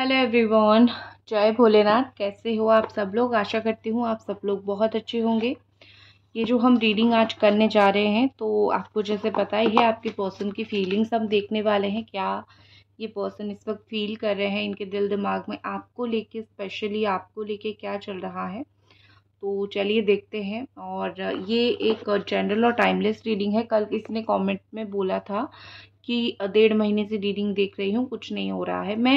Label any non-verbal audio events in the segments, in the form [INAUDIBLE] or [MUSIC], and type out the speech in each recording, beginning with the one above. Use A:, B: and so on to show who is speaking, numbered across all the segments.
A: Hello everyone जय भोलेनाथ कैसे हो आप सब लोग आशा करती हूँ आप सब लोग बहुत अच्छे होंगे ये जो हम रीडिंग आज करने जा रहे हैं तो आपको जैसे पता ही है आपके पर्सन की फीलिंग्स हम देखने वाले हैं क्या ये पर्सन इस वक्त फील कर रहे हैं इनके दिल दिमाग में आपको लेके स्पेशली आपको लेके क्या चल रहा है तो चलिए देखते हैं और ये एक जनरल और टाइमलेस रीडिंग है कल इसने कमेंट में बोला था कि डेढ़ महीने से रीडिंग देख रही हूँ कुछ नहीं हो रहा है मैं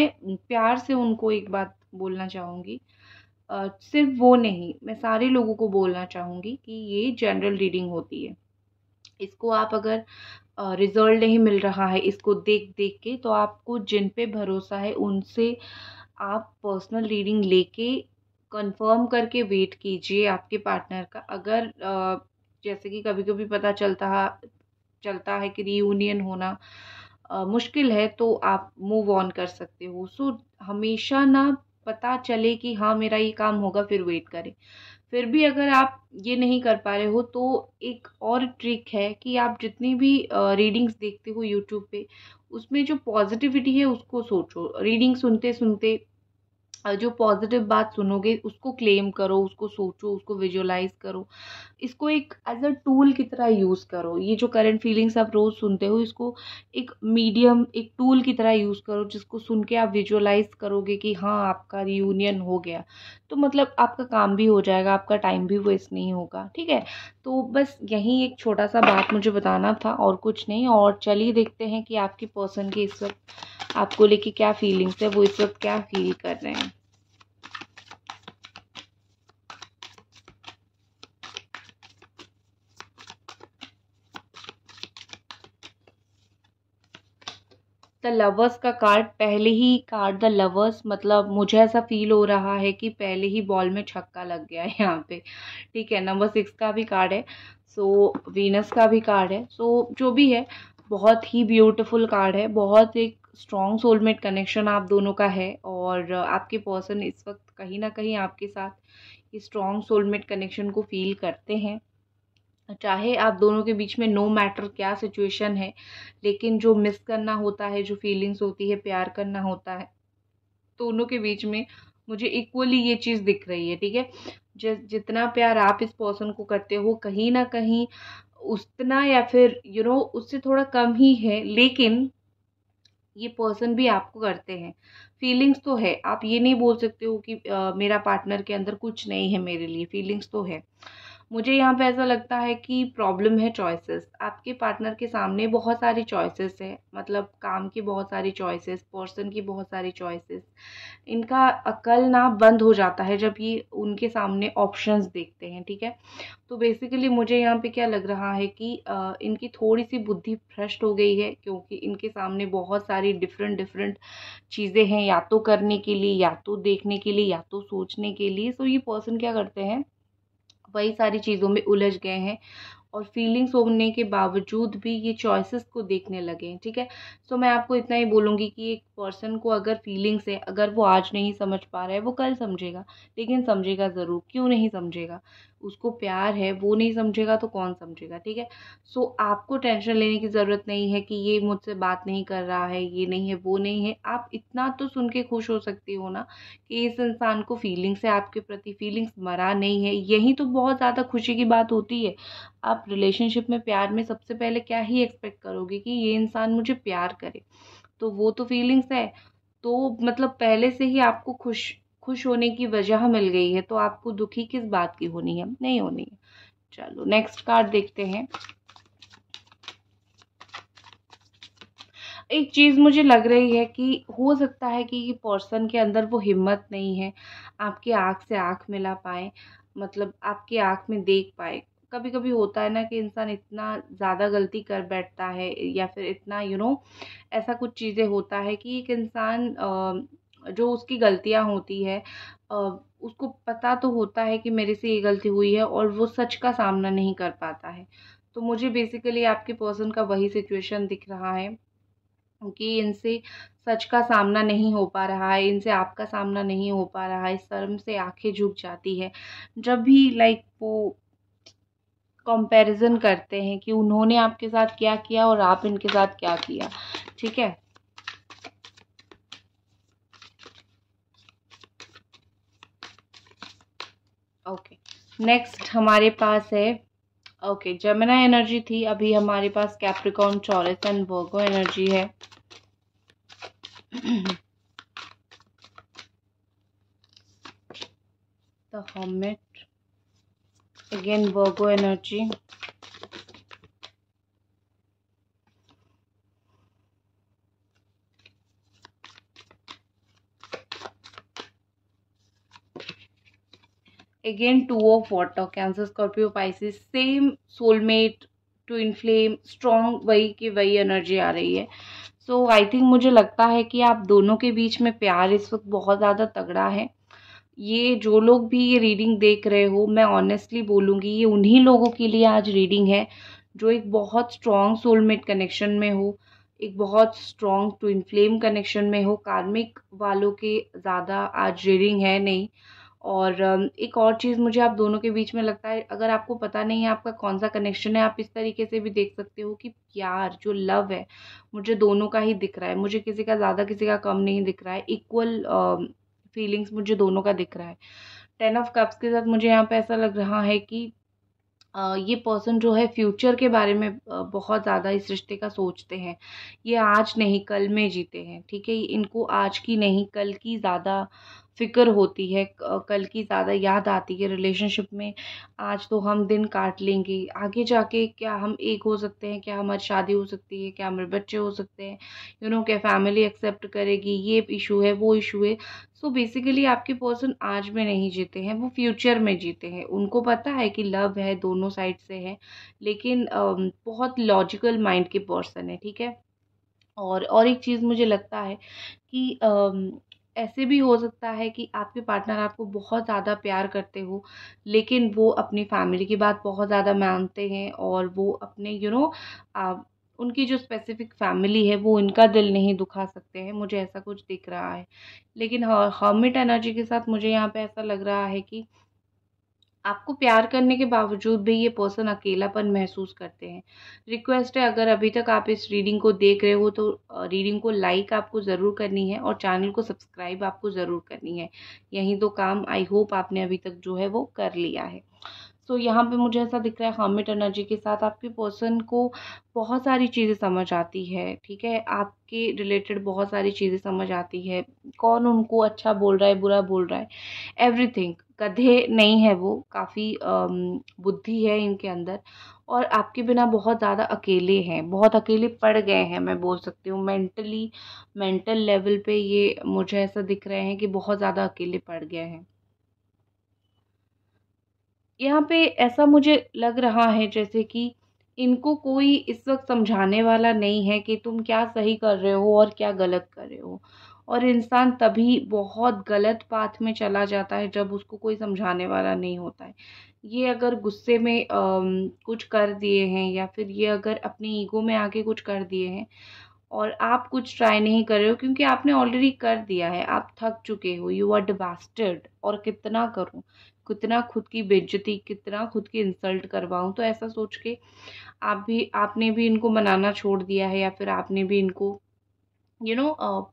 A: प्यार से उनको एक बात बोलना चाहूँगी सिर्फ वो नहीं मैं सारे लोगों को बोलना चाहूँगी कि ये जनरल रीडिंग होती है इसको आप अगर रिज़ल्ट नहीं मिल रहा है इसको देख देख के तो आपको जिन पे भरोसा है उनसे आप पर्सनल रीडिंग लेके कंफर्म करके वेट कीजिए आपके पार्टनर का अगर जैसे कि कभी कभी पता चलता चलता है कि रीयूनियन होना आ, मुश्किल है तो आप मूव ऑन कर सकते हो सो हमेशा ना पता चले कि हाँ मेरा ये काम होगा फिर वेट करें फिर भी अगर आप ये नहीं कर पा रहे हो तो एक और ट्रिक है कि आप जितनी भी रीडिंग्स देखते हो यूट्यूब पे उसमें जो पॉजिटिविटी है उसको सोचो रीडिंग सुनते सुनते जो पॉजिटिव बात सुनोगे उसको क्लेम करो उसको सोचो उसको विजुअलाइज करो इसको एक एज अ टूल की तरह यूज़ करो ये जो करंट फीलिंग्स आप रोज़ सुनते हो इसको एक मीडियम एक टूल की तरह यूज़ करो जिसको सुन के आप विजुअलाइज करोगे कि हाँ आपका रियूनियन हो गया तो मतलब आपका काम भी हो जाएगा आपका टाइम भी वेस्ट नहीं होगा ठीक है तो बस यही एक छोटा सा बात मुझे बताना था और कुछ नहीं और चलिए देखते हैं कि आपकी पर्सन के इस वक्त आपको लेके क्या फीलिंग्स है वो इस वक्त क्या फील कर रहे हैं द लवर्स का कार्ड पहले ही कार्ड द लवर्स मतलब मुझे ऐसा फील हो रहा है कि पहले ही बॉल में छक्का लग गया है यहाँ पे ठीक है नंबर सिक्स का भी कार्ड है सो so, वीनस का भी कार्ड है सो so, जो भी है बहुत ही ब्यूटीफुल कार्ड है बहुत एक स्ट्रॉन्ग सोलमेट कनेक्शन आप दोनों का है और आपके पर्सन इस वक्त कहीं ना कहीं आपके साथ इस स्ट्रॉन्ग सोलमेट कनेक्शन को फील करते हैं चाहे आप दोनों के बीच में नो मैटर क्या सिचुएशन है लेकिन जो मिस करना होता है जो फीलिंग्स होती है प्यार करना होता है दोनों के बीच में मुझे इक्वली ये चीज़ दिख रही है ठीक है जितना प्यार आप इस पर्सन को करते हो कहीं ना कहीं उतना या फिर यू you नो know, उससे थोड़ा कम ही है लेकिन ये पर्सन भी आपको करते हैं फीलिंग्स तो है आप ये नहीं बोल सकते हो कि आ, मेरा पार्टनर के अंदर कुछ नहीं है मेरे लिए फीलिंग्स तो है मुझे यहाँ पे ऐसा लगता है कि प्रॉब्लम है चॉइसेस आपके पार्टनर के सामने बहुत सारी चॉइसेस हैं मतलब काम की बहुत सारी चॉइसेस पर्सन की बहुत सारी चॉइसेस इनका अकल ना बंद हो जाता है जब ये उनके सामने ऑप्शंस देखते हैं ठीक है तो बेसिकली मुझे यहाँ पे क्या लग रहा है कि आ, इनकी थोड़ी सी बुद्धि भ्रष्ट हो गई है क्योंकि इनके सामने बहुत सारी डिफरेंट डिफरेंट चीज़ें हैं या तो करने के लिए या तो देखने के लिए या तो सोचने के लिए सो ये पर्सन क्या करते हैं वही सारी चीज़ों में उलझ गए हैं और फीलिंग्स होने के बावजूद भी ये चॉइसेस को देखने लगे ठीक है सो मैं आपको इतना ही बोलूँगी कि एक पर्सन को अगर फीलिंग्स है अगर वो आज नहीं समझ पा रहा है वो कल समझेगा लेकिन समझेगा ज़रूर क्यों नहीं समझेगा उसको प्यार है वो नहीं समझेगा तो कौन समझेगा ठीक है सो आपको टेंशन लेने की ज़रूरत नहीं है कि ये मुझसे बात नहीं कर रहा है ये नहीं है वो नहीं है आप इतना तो सुन के खुश हो सकते हो ना कि इस इंसान को फीलिंग्स है आपके प्रति फीलिंग्स मरा नहीं है यही तो बहुत ज़्यादा खुशी की बात होती है आप रिलेशनशिप में प्यार में सबसे पहले क्या ही एक्सपेक्ट करोगे कि ये इंसान मुझे प्यार करे तो वो तो फीलिंग्स है तो मतलब पहले से ही आपको खुश खुश होने की वजह मिल गई है तो आपको दुखी किस बात की होनी है नहीं होनी है चलो नेक्स्ट कार्ड देखते हैं एक चीज़ मुझे लग रही है कि हो सकता है कि ये पर्सन के अंदर वो हिम्मत नहीं है आपकी आँख से आँख मिला पाए मतलब आपकी आँख में देख पाए कभी कभी होता है ना कि इंसान इतना ज़्यादा गलती कर बैठता है या फिर इतना यू you नो know, ऐसा कुछ चीज़ें होता है कि एक इंसान जो उसकी गलतियाँ होती है उसको पता तो होता है कि मेरे से ये गलती हुई है और वो सच का सामना नहीं कर पाता है तो मुझे बेसिकली आपके पर्सन का वही सिचुएशन दिख रहा है कि इनसे सच का सामना नहीं हो पा रहा है इनसे आपका सामना नहीं हो पा रहा है शर्म से आंखें झुक जाती है जब भी लाइक वो कंपैरिजन करते हैं कि उन्होंने आपके साथ क्या किया और आप इनके साथ क्या किया ठीक है ओके नेक्स्ट हमारे पास है ओके जमुना एनर्जी थी अभी हमारे पास कैप्रिकॉन चौरस एंड वर्गो एनर्जी है द हॉमेट again Virgo energy again two of water cancer scorpio pisces same soulmate twin flame strong वही की वही एनर्जी आ रही है सो आई थिंक मुझे लगता है कि आप दोनों के बीच में प्यार इस वक्त बहुत ज़्यादा तगड़ा है ये जो लोग भी ये रीडिंग देख रहे हो मैं ऑनेस्टली बोलूँगी ये उन्हीं लोगों के लिए आज रीडिंग है जो एक बहुत स्ट्रॉन्ग सोलमेट कनेक्शन में हो एक बहुत स्ट्रॉन्ग टू इनफ्लेम कनेक्शन में हो कार्मिक वालों के ज़्यादा आज रीडिंग है नहीं और um, एक और चीज़ मुझे आप दोनों के बीच में लगता है अगर आपको पता नहीं है आपका कौन सा कनेक्शन है आप इस तरीके से भी देख सकते हो कि प्यार जो लव है मुझे दोनों का ही दिख रहा है मुझे किसी का ज़्यादा किसी का कम नहीं दिख रहा है इक्वल फीलिंग्स मुझे दोनों का दिख रहा है टेन ऑफ कप्स के साथ मुझे यहाँ पे ऐसा लग रहा है कि ये पर्सन जो है फ्यूचर के बारे में बहुत ज़्यादा इस रिश्ते का सोचते हैं ये आज नहीं कल में जीते हैं ठीक है इनको आज की नहीं कल की ज़्यादा फ़िक्र होती है कल की ज़्यादा याद आती है रिलेशनशिप में आज तो हम दिन काट लेंगे आगे जाके क्या हम एक हो सकते हैं क्या हमारी शादी हो सकती है क्या हमारे बच्चे हो सकते हैं यू नो क्या फैमिली एक्सेप्ट करेगी ये इशू है वो इशू है सो so बेसिकली आपके पर्सन आज में नहीं जीते हैं वो फ्यूचर में जीते हैं उनको पता है कि लव है दोनों साइड से है लेकिन बहुत लॉजिकल माइंड के पर्सन है ठीक है और और एक चीज़ मुझे लगता है कि ऐसे भी हो सकता है कि आपके पार्टनर आपको बहुत ज़्यादा प्यार करते हो लेकिन वो अपनी फैमिली की बात बहुत ज़्यादा मानते हैं और वो अपने यू नो उनकी जो स्पेसिफिक फैमिली है वो इनका दिल नहीं दुखा सकते हैं मुझे ऐसा कुछ दिख रहा है लेकिन हर्मिट एनर्जी के साथ मुझे यहाँ पे ऐसा लग रहा है कि आपको प्यार करने के बावजूद भी ये पर्सन अकेलापन महसूस करते हैं रिक्वेस्ट है अगर अभी तक आप इस रीडिंग को देख रहे हो तो रीडिंग को लाइक आपको ज़रूर करनी है और चैनल को सब्सक्राइब आपको ज़रूर करनी है यही तो काम आई होप आपने अभी तक जो है वो कर लिया है सो so, यहाँ पे मुझे ऐसा दिख रहा है हामिट एनर्जी के साथ आपके पर्सन को बहुत सारी चीज़ें समझ आती है ठीक है आपके रिलेटेड बहुत सारी चीज़ें समझ आती है कौन उनको अच्छा बोल रहा है बुरा बोल रहा है एवरीथिंग गधे नहीं है वो काफ़ी बुद्धि है इनके अंदर और आपके बिना बहुत ज़्यादा अकेले हैं बहुत अकेले पड़ गए हैं मैं बोल सकती हूँ मेंटली मेंटल लेवल पे ये मुझे ऐसा दिख रहे हैं कि बहुत ज़्यादा अकेले पड़ गए हैं यहाँ पे ऐसा मुझे लग रहा है जैसे कि इनको कोई इस वक्त समझाने वाला नहीं है कि तुम क्या सही कर रहे हो और क्या गलत कर रहे हो और इंसान तभी बहुत गलत पाथ में चला जाता है जब उसको कोई समझाने वाला नहीं होता है ये अगर गुस्से में आ, कुछ कर दिए हैं या फिर ये अगर अपने ईगो में आके कुछ कर दिए हैं और आप कुछ ट्राई नहीं कर रहे हो क्योंकि आपने ऑलरेडी कर दिया है आप थक चुके हो यू आर डिबास्टेड और कितना करूँ कितना खुद की बेज्जती कितना खुद की इंसल्ट करवाऊँ तो ऐसा सोच के आप भी आपने भी इनको मनाना छोड़ दिया है या फिर आपने भी इनको यू you नो know,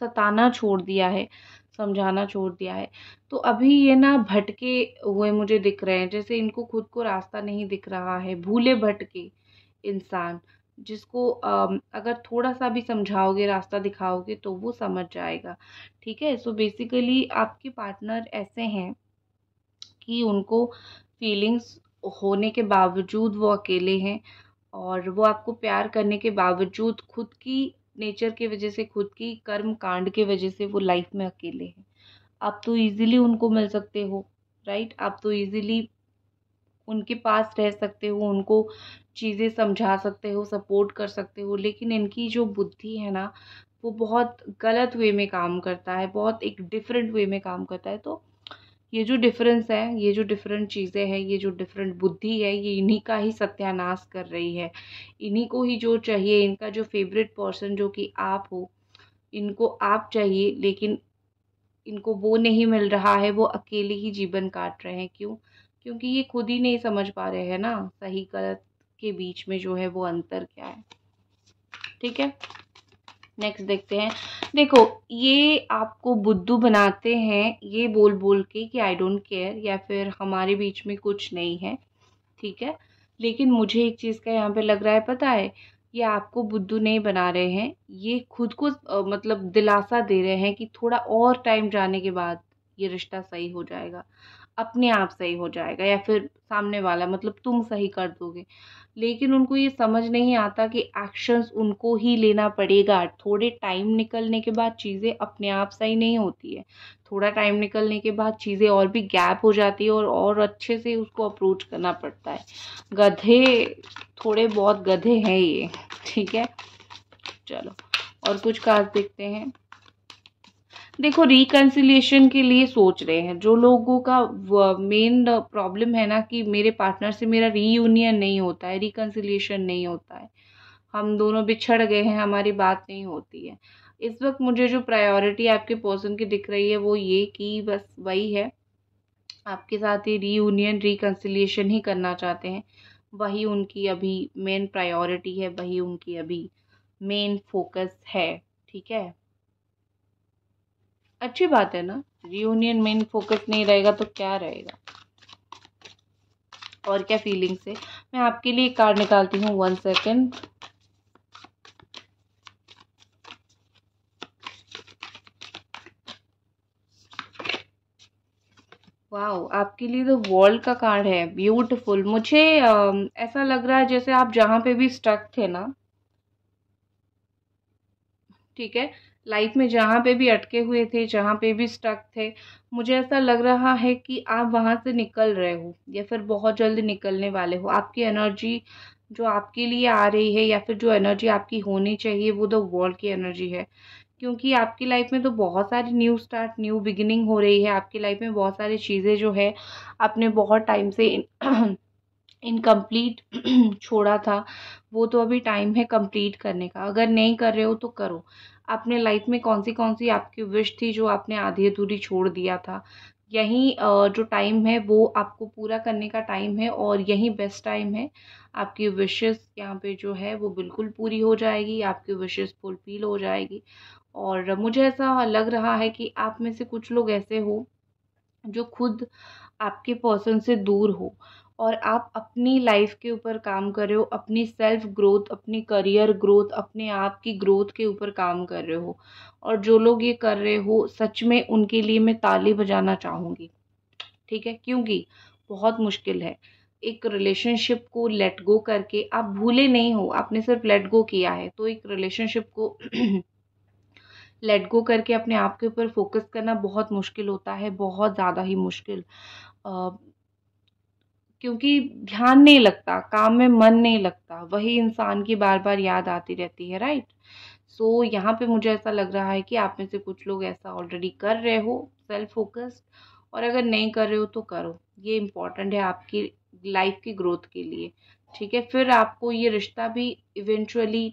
A: सताना छोड़ दिया है समझाना छोड़ दिया है तो अभी ये ना भटके हुए मुझे दिख रहे हैं जैसे इनको खुद को रास्ता नहीं दिख रहा है भूले भटके इंसान जिसको अगर थोड़ा सा भी समझाओगे रास्ता दिखाओगे तो वो समझ जाएगा ठीक है सो बेसिकली आपके पार्टनर ऐसे हैं कि उनको फीलिंग्स होने के बावजूद वो अकेले हैं और वो आपको प्यार करने के बावजूद खुद की नेचर के वजह से खुद की कर्म कांड के वजह से वो लाइफ में अकेले हैं आप तो ईज़िली उनको मिल सकते हो राइट आप तो ईज़िली उनके पास रह सकते हो उनको चीज़ें समझा सकते हो सपोर्ट कर सकते हो लेकिन इनकी जो बुद्धि है ना वो बहुत गलत वे में काम करता है बहुत एक डिफरेंट वे में काम करता है तो ये जो डिफरेंस है ये जो डिफरेंट चीज़ें हैं ये जो डिफरेंट बुद्धि है ये इन्हीं का ही सत्यानाश कर रही है इन्हीं को ही जो चाहिए इनका जो फेवरेट पर्सन जो कि आप हो इनको आप चाहिए लेकिन इनको वो नहीं मिल रहा है वो अकेले ही जीवन काट रहे हैं क्यों क्योंकि ये खुद ही नहीं समझ पा रहे हैं ना सही गलत के बीच में जो है वो अंतर क्या है ठीक है नेक्स्ट देखते हैं देखो ये आपको बुद्धू बनाते हैं ये बोल बोल के कि आई डोंट केयर या फिर हमारे बीच में कुछ नहीं है ठीक है लेकिन मुझे एक चीज़ का यहाँ पे लग रहा है पता है ये आपको बुद्धू नहीं बना रहे हैं ये खुद को आ, मतलब दिलासा दे रहे हैं कि थोड़ा और टाइम जाने के बाद ये रिश्ता सही हो जाएगा अपने आप सही हो जाएगा या फिर सामने वाला मतलब तुम सही कर दोगे लेकिन उनको ये समझ नहीं आता कि एक्शंस उनको ही लेना पड़ेगा थोड़े टाइम निकलने के बाद चीज़ें अपने आप सही नहीं होती है थोड़ा टाइम निकलने के बाद चीज़ें और भी गैप हो जाती है और और अच्छे से उसको अप्रोच करना पड़ता है गधे थोड़े बहुत गधे हैं ये ठीक है चलो और कुछ कार्ड देखते हैं देखो रिकन्सिलेशन के लिए सोच रहे हैं जो लोगों का मेन प्रॉब्लम है ना कि मेरे पार्टनर से मेरा रीयूनियन नहीं होता है रिकन्सिलेशन नहीं होता है हम दोनों बिछड़ गए हैं हमारी बात नहीं होती है इस वक्त मुझे जो प्रायोरिटी आपके पर्सन की दिख रही है वो ये कि बस वही है आपके साथ ही रीयूनियन रिकन्सिलेशन ही करना चाहते हैं वही उनकी अभी मेन प्रायोरिटी है वही उनकी अभी मेन फोकस है ठीक है अच्छी बात है ना रियूनियन मेन फोकस नहीं रहेगा तो क्या रहेगा और क्या फीलिंग से मैं आपके लिए एक कार्ड निकालती हूँ वन सेकेंड वाह आपके लिए तो वर्ल्ड का कार्ड है ब्यूटीफुल मुझे आ, ऐसा लग रहा है जैसे आप जहाँ पे भी स्टक थे ना ठीक है लाइफ में जहाँ पे भी अटके हुए थे जहाँ पे भी स्टक थे मुझे ऐसा लग रहा है कि आप वहाँ से निकल रहे हो या फिर बहुत जल्द निकलने वाले हो आपकी एनर्जी जो आपके लिए आ रही है या फिर जो एनर्जी आपकी होनी चाहिए वो द वर्ल्ड की एनर्जी है क्योंकि आपकी लाइफ में तो बहुत सारी न्यू स्टार्ट न्यू बिगिनिंग हो रही है आपकी लाइफ में बहुत सारी चीज़ें जो है आपने बहुत टाइम से इनकम्प्लीट [CLEARS THROAT] [CLEARS THROAT] छोड़ा था वो तो अभी टाइम है कंप्लीट करने का अगर नहीं कर रहे हो तो करो आपने लाइफ में कौन सी कौन सी आपकी विश थी जो आपने आधी अधूरी छोड़ दिया था यही जो टाइम है वो आपको पूरा करने का टाइम है और यही बेस्ट टाइम है आपकी विशेस यहाँ पे जो है वो बिल्कुल पूरी हो जाएगी आपकी विशेस फुलफिल हो जाएगी और मुझे ऐसा लग रहा है कि आप में से कुछ लोग ऐसे हो जो खुद आपके पर्सन से दूर हो और आप अपनी लाइफ के ऊपर काम कर रहे हो अपनी सेल्फ ग्रोथ अपनी करियर ग्रोथ अपने आप की ग्रोथ के ऊपर काम कर रहे हो और जो लोग ये कर रहे हो सच में उनके लिए मैं ताली बजाना चाहूँगी ठीक है क्योंकि बहुत मुश्किल है एक रिलेशनशिप को लेट गो करके आप भूले नहीं हो आपने सिर्फ लेट गो किया है तो एक रिलेशनशिप को लेट [CLEARS THROAT] गो करके अपने आप के ऊपर फोकस करना बहुत मुश्किल होता है बहुत ज़्यादा ही मुश्किल क्योंकि ध्यान नहीं लगता काम में मन नहीं लगता वही इंसान की बार बार याद आती रहती है राइट सो so, यहाँ पे मुझे ऐसा लग रहा है कि आप में से कुछ लोग ऐसा ऑलरेडी कर रहे हो सेल्फ फोकस्ड और अगर नहीं कर रहे हो तो करो ये इम्पॉर्टेंट है आपकी लाइफ की ग्रोथ के लिए ठीक है फिर आपको ये रिश्ता भी इवेंचुअली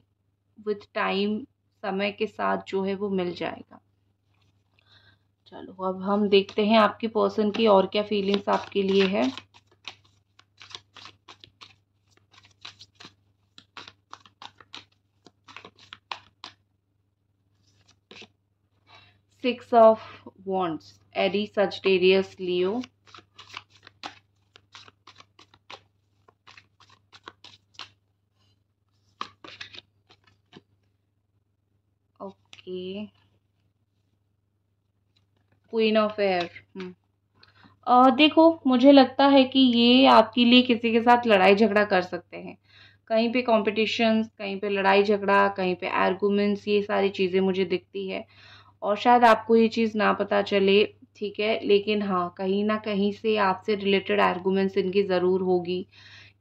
A: विथ टाइम समय के साथ जो है वो मिल जाएगा चलो अब हम देखते हैं आपकी पर्सन की और क्या फीलिंग्स आपके लिए है six of wands Aries Sagittarius Leo okay queen of air देखो मुझे लगता है कि ये आपके लिए किसी के साथ लड़ाई झगड़ा कर सकते हैं कहीं पे कॉम्पिटिशन्स कहीं पे लड़ाई झगड़ा कहीं पे आर्गूमेंट्स ये सारी चीज़ें मुझे दिखती है और शायद आपको ये चीज़ ना पता चले ठीक है लेकिन हाँ कहीं ना कहीं से आपसे रिलेटेड आर्गूमेंट्स इनकी ज़रूर होगी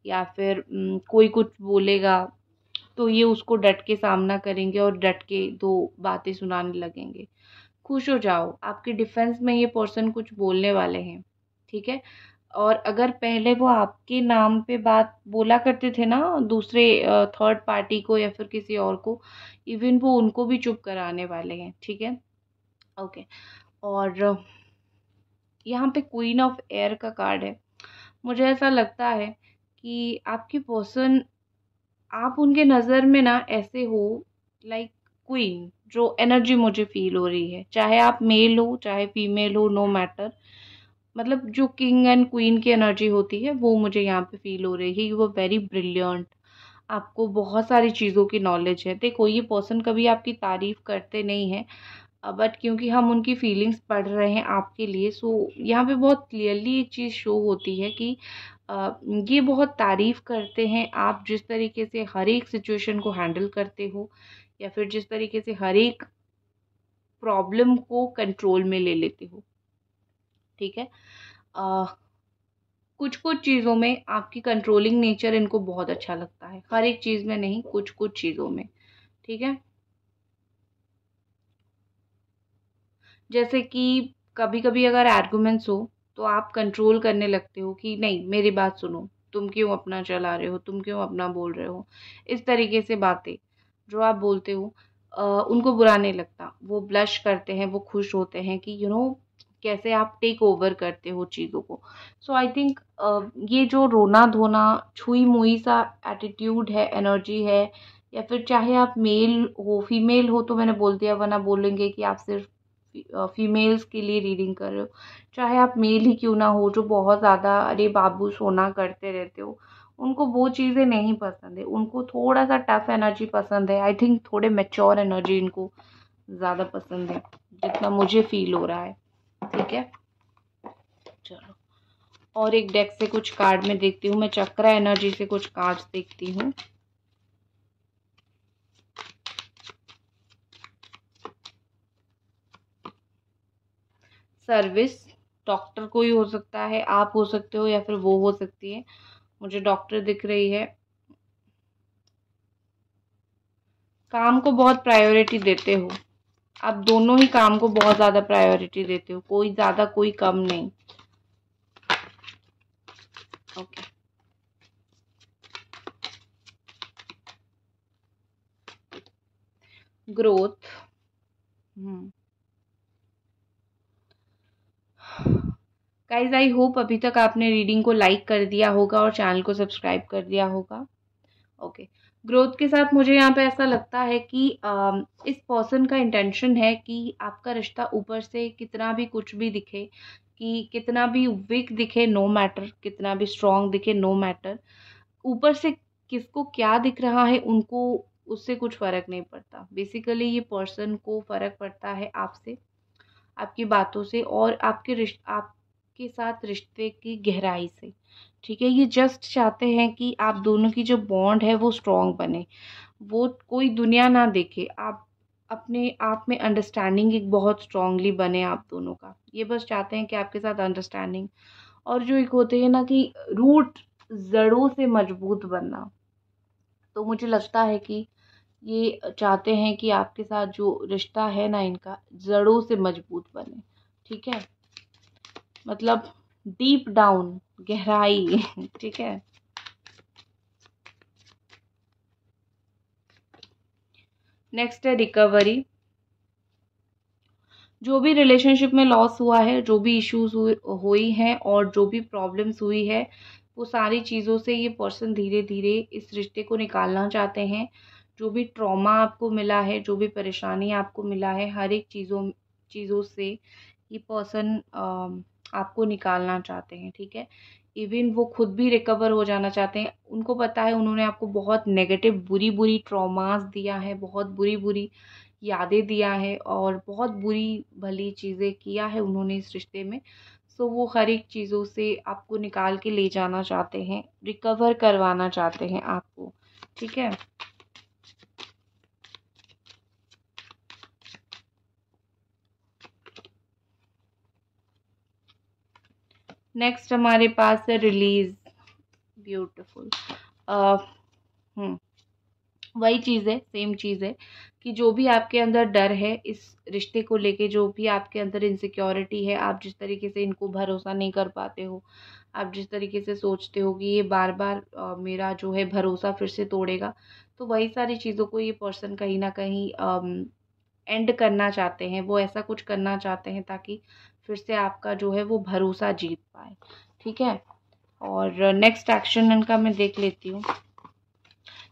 A: या फिर कोई कुछ बोलेगा तो ये उसको डट के सामना करेंगे और डट के दो बातें सुनाने लगेंगे खुश हो जाओ आपके डिफेंस में ये पर्सन कुछ बोलने वाले हैं ठीक है और अगर पहले वो आपके नाम पे बात बोला करते थे ना दूसरे थर्ड पार्टी को या फिर किसी और को इवन वो उनको भी चुप कराने वाले हैं ठीक है ओके और यहाँ पे क्वीन ऑफ एयर का कार्ड है मुझे ऐसा लगता है कि आपकी पर्सन आप उनके नज़र में ना ऐसे हो लाइक क्वीन जो एनर्जी मुझे फील हो रही है चाहे आप मेल हो चाहे फीमेल हो नो मैटर मतलब जो किंग एंड क्वीन की एनर्जी होती है वो मुझे यहाँ पे फील हो रही है वो वेरी ब्रिलियंट आपको बहुत सारी चीज़ों की नॉलेज है देखो ये पर्सन कभी आपकी तारीफ़ करते नहीं है बट uh, क्योंकि हम उनकी फीलिंग्स पढ़ रहे हैं आपके लिए सो यहाँ पे बहुत क्लियरली एक चीज़ शो होती है कि uh, ये बहुत तारीफ़ करते हैं आप जिस तरीके से हर एक सिचुएशन को हैंडल करते हो या फिर जिस तरीके से हर एक प्रॉब्लम को कंट्रोल में ले लेते हो ठीक है आ, uh, कुछ कुछ चीज़ों में आपकी कंट्रोलिंग नेचर इनको बहुत अच्छा लगता है हर एक चीज़ में नहीं कुछ कुछ चीज़ों में ठीक है जैसे कि कभी कभी अगर आर्गूमेंट्स हो तो आप कंट्रोल करने लगते हो कि नहीं मेरी बात सुनो तुम क्यों अपना चला रहे हो तुम क्यों अपना बोल रहे हो इस तरीके से बातें जो आप बोलते हो उनको बुरा नहीं लगता वो ब्लश करते हैं वो खुश होते हैं कि यू you नो know, कैसे आप टेक ओवर करते हो चीज़ों को सो आई थिंक ये जो रोना धोना छुई मुई सा एटीट्यूड है एनर्जी है या फिर चाहे आप मेल हो फीमेल हो तो मैंने बोल दिया वरना बोलेंगे कि आप सिर्फ फीमेल्स के लिए रीडिंग कर रहे हो चाहे आप मेल ही क्यों ना हो जो बहुत ज़्यादा अरे बाबू सोना करते रहते हो उनको वो चीज़ें नहीं पसंद है उनको थोड़ा सा टफ एनर्जी पसंद है आई थिंक थोड़े मेच्योर एनर्जी इनको ज़्यादा पसंद है जितना मुझे फील हो रहा है ठीक है चलो और एक डेक से कुछ कार्ड में देखती हूँ मैं चक्रा एनर्जी से कुछ कार्ड्स देखती हूँ सर्विस डॉक्टर कोई हो सकता है आप हो सकते हो या फिर वो हो सकती है मुझे डॉक्टर दिख रही है काम को बहुत प्रायोरिटी देते हो आप दोनों ही काम को बहुत ज़्यादा प्रायोरिटी देते हो कोई ज़्यादा कोई कम नहीं okay growth hmm guys I hope अभी तक आपने रीडिंग को लाइक कर दिया होगा और चैनल को सब्सक्राइब कर दिया होगा ओके okay. ग्रोथ के साथ मुझे यहाँ पे ऐसा लगता है कि आ, um, इस पर्सन का इंटेंशन है कि आपका रिश्ता ऊपर से कितना भी कुछ भी दिखे कि कितना भी वीक दिखे नो मैटर कितना भी स्ट्रॉन्ग दिखे नो मैटर ऊपर से किसको क्या दिख रहा है उनको उससे कुछ फ़र्क नहीं पड़ता बेसिकली ये पर्सन को फ़र्क पड़ता है आपसे आपकी बातों से और आपके रिश्ते आप के साथ रिश्ते की गहराई से ठीक है ये जस्ट चाहते हैं कि आप दोनों की जो बॉन्ड है वो स्ट्रॉन्ग बने वो कोई दुनिया ना देखे आप अपने आप में अंडरस्टैंडिंग एक बहुत स्ट्रांगली बने आप दोनों का ये बस चाहते हैं कि आपके साथ अंडरस्टैंडिंग और जो एक होते हैं ना कि रूट जड़ों से मजबूत बनना तो मुझे लगता है कि ये चाहते हैं कि आपके साथ जो रिश्ता है ना इनका जड़ों से मजबूत बने ठीक है मतलब डीप डाउन गहराई ठीक है नेक्स्ट है रिकवरी जो भी रिलेशनशिप में लॉस हुआ है जो भी इश्यूज हुई हैं और जो भी प्रॉब्लम्स हुई है वो सारी चीज़ों से ये पर्सन धीरे धीरे इस रिश्ते को निकालना चाहते हैं जो भी ट्रॉमा आपको मिला है जो भी परेशानी आपको मिला है हर एक चीज़ों चीज़ों से ये पर्सन आपको निकालना चाहते हैं ठीक है इवन वो खुद भी रिकवर हो जाना चाहते हैं उनको पता है उन्होंने आपको बहुत नेगेटिव बुरी बुरी ट्रॉमास दिया है बहुत बुरी बुरी यादें दिया है और बहुत बुरी भली चीज़ें किया है उन्होंने इस रिश्ते में सो वो हर एक चीज़ों से आपको निकाल के ले जाना चाहते हैं रिकवर करवाना चाहते हैं आपको ठीक है नेक्स्ट हमारे पास है रिलीज ब्यूटिफुल uh, हम्म. वही चीज़ है सेम चीज़ है कि जो भी आपके अंदर डर है इस रिश्ते को लेके जो भी आपके अंदर इनसिक्योरिटी है आप जिस तरीके से इनको भरोसा नहीं कर पाते हो आप जिस तरीके से सोचते हो कि ये बार बार आ, मेरा जो है भरोसा फिर से तोड़ेगा तो वही सारी चीज़ों को ये पर्सन कहीं ना कहीं एंड करना चाहते हैं वो ऐसा कुछ करना चाहते हैं ताकि फिर से आपका जो है वो भरोसा जीत पाए ठीक है और नेक्स्ट एक्शन इनका मैं देख लेती हूँ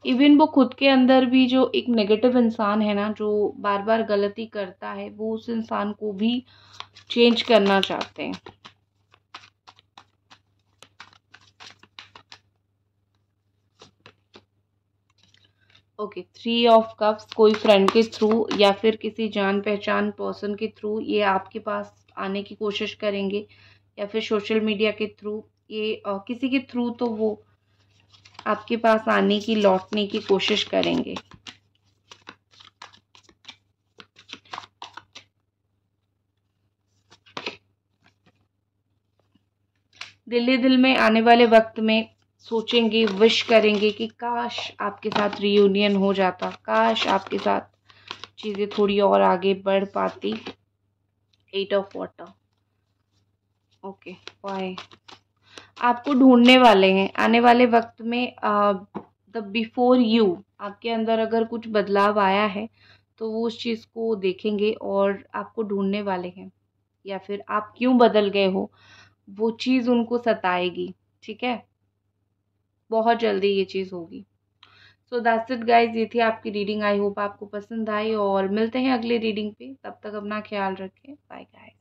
A: इवन वो खुद के अंदर भी जो एक नेगेटिव इंसान है ना जो बार बार गलती करता है वो उस इंसान को भी चेंज करना चाहते हैं ओके थ्री ऑफ कप्स कोई फ्रेंड के थ्रू या फिर किसी जान पहचान पर्सन के थ्रू ये आपके पास आने की कोशिश करेंगे या फिर सोशल मीडिया के थ्रू ये किसी के थ्रू तो वो आपके पास आने की लौटने की कोशिश करेंगे दिल्ली दिल में आने वाले वक्त में सोचेंगे विश करेंगे कि काश आपके साथ रियूनियन हो जाता काश आपके साथ चीज़ें थोड़ी और आगे बढ़ पाती एट ऑफ वाटर ओके वाई आपको ढूंढने वाले हैं आने वाले वक्त में द बिफोर यू आपके अंदर अगर कुछ बदलाव आया है तो वो उस चीज़ को देखेंगे और आपको ढूंढने वाले हैं या फिर आप क्यों बदल गए हो वो चीज़ उनको सताएगी ठीक है बहुत जल्दी ये चीज़ होगी सो दैट्स इट गाइज ये थी आपकी रीडिंग आई होप आपको पसंद आई और मिलते हैं अगले रीडिंग पे तब तक अपना ख्याल रखें बाय गाइज